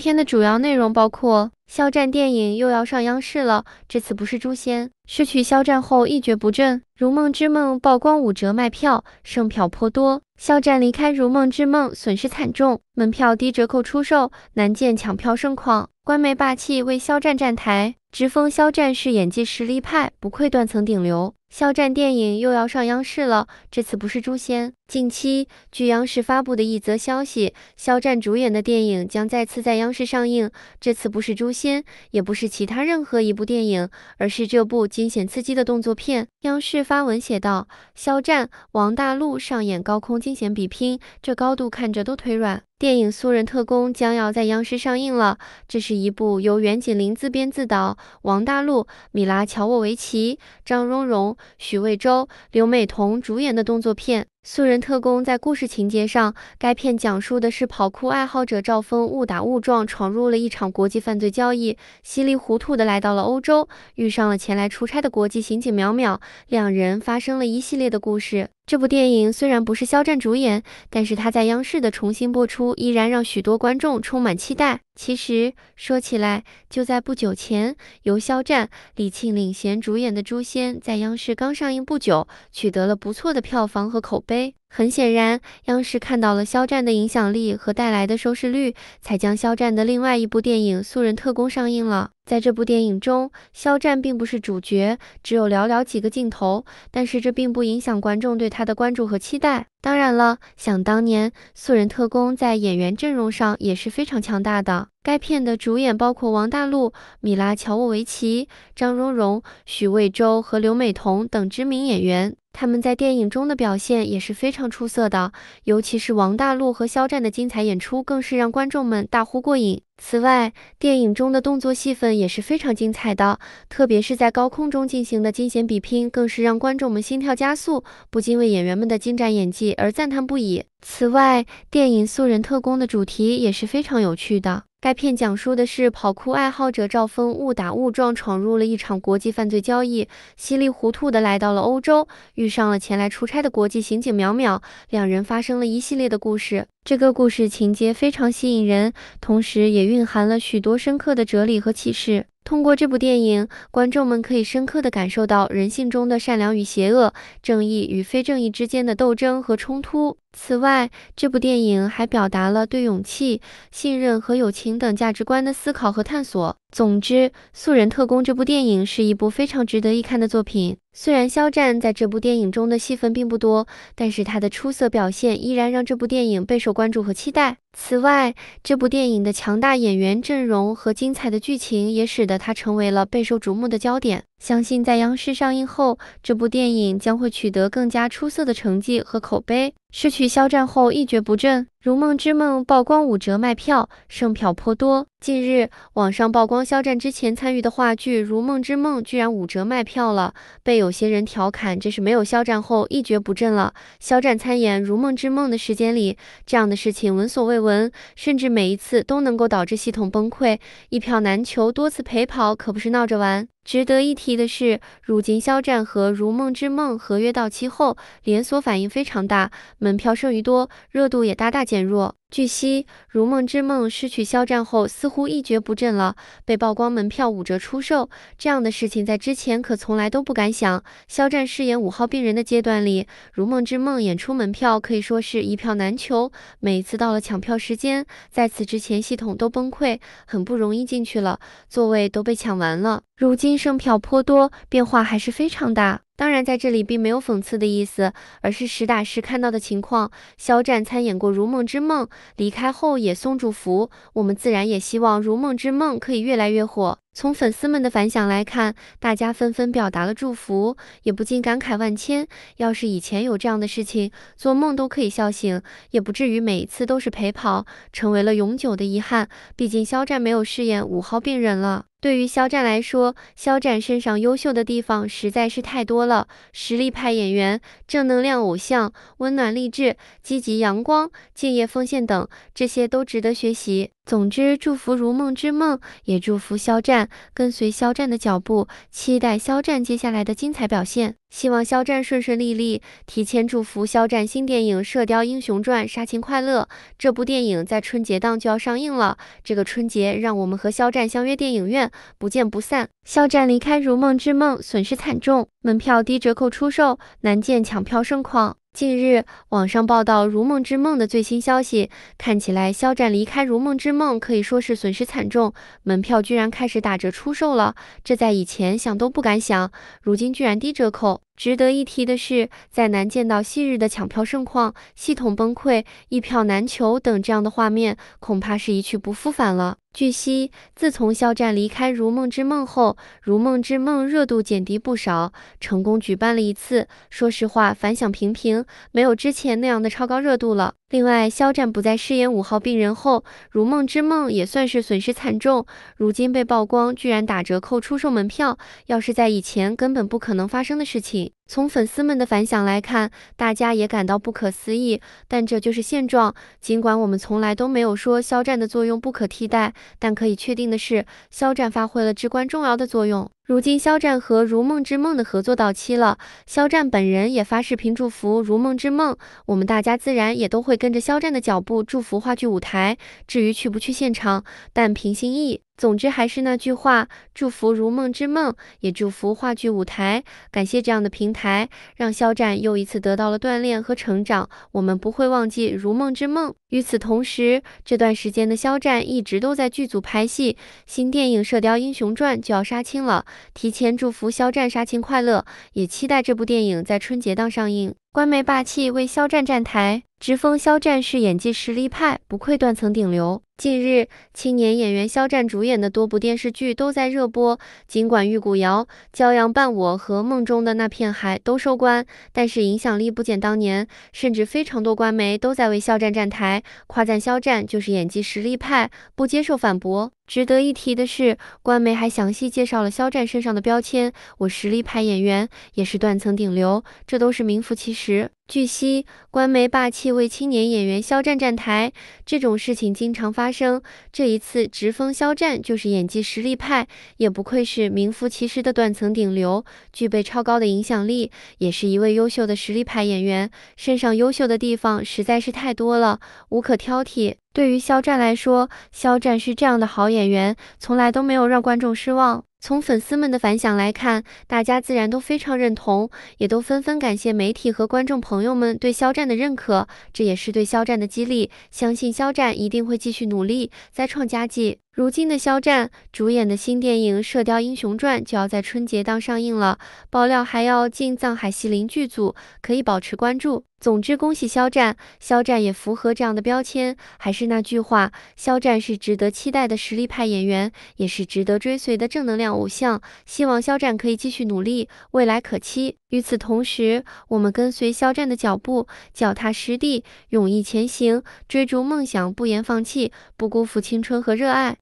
天的主要内容包括：肖战电影又要上央视了，这次不是《诛仙》。失去肖战后一蹶不振，《如梦之梦》曝光五折卖票，剩票颇多。肖战离开《如梦之梦》损失惨重，门票低折扣出售，难见抢票盛况。官媒霸气为肖战站台。直封肖战是演技实力派，不愧断层顶流。肖战电影又要上央视了，这次不是《诛仙》。近期，据央视发布的一则消息，肖战主演的电影将再次在央视上映，这次不是《诛仙》，也不是其他任何一部电影，而是这部惊险刺激的动作片。央视发文写道：肖战、王大陆上演高空惊险比拼，这高度看着都腿软。电影《素人特工》将要在央视上映了，这是一部由袁锦麟自编自导。王大陆、米拉·乔沃维奇、张荣荣、许魏洲、刘美彤主演的动作片。素人特工在故事情节上，该片讲述的是跑酷爱好者赵峰误打误撞闯入了一场国际犯罪交易，稀里糊涂的来到了欧洲，遇上了前来出差的国际刑警淼淼，两人发生了一系列的故事。这部电影虽然不是肖战主演，但是他在央视的重新播出，依然让许多观众充满期待。其实说起来，就在不久前，由肖战、李沁领衔主演的《诛仙》在央视刚上映不久，取得了不错的票房和口。很显然，央视看到了肖战的影响力和带来的收视率，才将肖战的另外一部电影《素人特工》上映了。在这部电影中，肖战并不是主角，只有寥寥几个镜头，但是这并不影响观众对他的关注和期待。当然了，想当年，《素人特工》在演员阵容上也是非常强大的。该片的主演包括王大陆、米拉乔沃维奇、张榕容、许魏洲和刘美彤等知名演员。他们在电影中的表现也是非常出色的，尤其是王大陆和肖战的精彩演出，更是让观众们大呼过瘾。此外，电影中的动作戏份也是非常精彩的，特别是在高空中进行的惊险比拼，更是让观众们心跳加速，不禁为演员们的精湛演技而赞叹不已。此外，电影《素人特工》的主题也是非常有趣的。该片讲述的是跑酷爱好者赵峰误打误撞闯入了一场国际犯罪交易，稀里糊涂的来到了欧洲，遇上了前来出差的国际刑警淼淼，两人发生了一系列的故事。这个故事情节非常吸引人，同时也蕴含了许多深刻的哲理和启示。通过这部电影，观众们可以深刻的感受到人性中的善良与邪恶、正义与非正义之间的斗争和冲突。此外，这部电影还表达了对勇气、信任和友情等价值观的思考和探索。总之，《素人特工》这部电影是一部非常值得一看的作品。虽然肖战在这部电影中的戏份并不多，但是他的出色表现依然让这部电影备受关注和期待。此外，这部电影的强大演员阵容和精彩的剧情也使得他成为了备受瞩目的焦点。相信在央视上映后，这部电影将会取得更加出色的成绩和口碑。失去肖战后一蹶不振，《如梦之梦》曝光五折卖票，剩票颇多。近日，网上曝光肖战之前参与的话剧《如梦之梦》居然五折卖票了，被有些人调侃这是没有肖战后一蹶不振了。肖战参演《如梦之梦》的时间里，这样的事情闻所未闻，甚至每一次都能够导致系统崩溃，一票难求，多次陪跑可不是闹着玩。值得一提的是，如今肖战和《如梦之梦》合约到期后，连锁反应非常大，门票剩余多，热度也大大减弱。据悉，《如梦之梦》失去肖战后，似乎一蹶不振了，被曝光门票五折出售。这样的事情在之前可从来都不敢想。肖战饰演五号病人的阶段里，《如梦之梦》演出门票可以说是一票难求，每一次到了抢票时间，在此之前系统都崩溃，很不容易进去了，座位都被抢完了。如今剩票颇多，变化还是非常大。当然，在这里并没有讽刺的意思，而是实打实看到的情况。肖战参演过《如梦之梦》，离开后也送祝福，我们自然也希望《如梦之梦》可以越来越火。从粉丝们的反响来看，大家纷纷表达了祝福，也不禁感慨万千。要是以前有这样的事情，做梦都可以笑醒，也不至于每一次都是陪跑，成为了永久的遗憾。毕竟肖战没有饰演五号病人了。对于肖战来说，肖战身上优秀的地方实在是太多了：实力派演员、正能量偶像、温暖励志、积极阳光、敬业奉献等，这些都值得学习。总之，祝福《如梦之梦》，也祝福肖战。跟随肖战的脚步，期待肖战接下来的精彩表现。希望肖战顺顺利利。提前祝福肖战新电影《射雕英雄传》杀青快乐。这部电影在春节档就要上映了。这个春节，让我们和肖战相约电影院，不见不散。肖战离开《如梦之梦》，损失惨重，门票低折扣出售，难见抢票盛况。近日，网上报道《如梦之梦》的最新消息，看起来肖战离开《如梦之梦》可以说是损失惨重，门票居然开始打折出售了，这在以前想都不敢想，如今居然低折扣。值得一提的是，在难见到昔日的抢票盛况、系统崩溃、一票难求等这样的画面，恐怕是一去不复返了。据悉，自从肖战离开《如梦之梦》后，《如梦之梦》热度减低不少，成功举办了一次，说实话反响平平，没有之前那样的超高热度了。另外，肖战不再饰演五号病人后，《如梦之梦》也算是损失惨重，如今被曝光居然打折扣出售门票，要是在以前根本不可能发生的事情。从粉丝们的反响来看，大家也感到不可思议。但这就是现状。尽管我们从来都没有说肖战的作用不可替代，但可以确定的是，肖战发挥了至关重要的作用。如今，肖战和《如梦之梦》的合作到期了，肖战本人也发视频祝福《如梦之梦》，我们大家自然也都会跟着肖战的脚步祝福话剧舞台。至于去不去现场，但凭心意。总之还是那句话，祝福《如梦之梦》，也祝福话剧舞台。感谢这样的平台，让肖战又一次得到了锻炼和成长。我们不会忘记《如梦之梦》。与此同时，这段时间的肖战一直都在剧组拍戏，新电影《射雕英雄传》就要杀青了，提前祝福肖战杀青快乐，也期待这部电影在春节档上映。官媒霸气为肖战站台，直封肖战是演技实力派，不愧断层顶流。近日，青年演员肖战主演的多部电视剧都在热播，尽管《玉骨遥》《骄阳伴我》和《梦中的那片海》都收官，但是影响力不减当年，甚至非常多官媒都在为肖战站台，夸赞肖战就是演技实力派，不接受反驳。值得一提的是，官媒还详细介绍了肖战身上的标签：我实力派演员，也是断层顶流，这都是名副其实。据悉，官媒霸气为青年演员肖战站台，这种事情经常发生。这一次直封肖战就是演技实力派，也不愧是名副其实的断层顶流，具备超高的影响力，也是一位优秀的实力派演员，身上优秀的地方实在是太多了，无可挑剔。对于肖战来说，肖战是这样的好演员，从来都没有让观众失望。从粉丝们的反响来看，大家自然都非常认同，也都纷纷感谢媒体和观众朋友们对肖战的认可，这也是对肖战的激励。相信肖战一定会继续努力，再创佳绩。如今的肖战主演的新电影《射雕英雄传》就要在春节档上映了，爆料还要进藏海戏林剧组，可以保持关注。总之，恭喜肖战，肖战也符合这样的标签。还是那句话，肖战是值得期待的实力派演员，也是值得追随的正能量。偶像希望肖战可以继续努力，未来可期。与此同时，我们跟随肖战的脚步，脚踏实地，勇毅前行，追逐梦想，不言放弃，不辜负青春和热爱。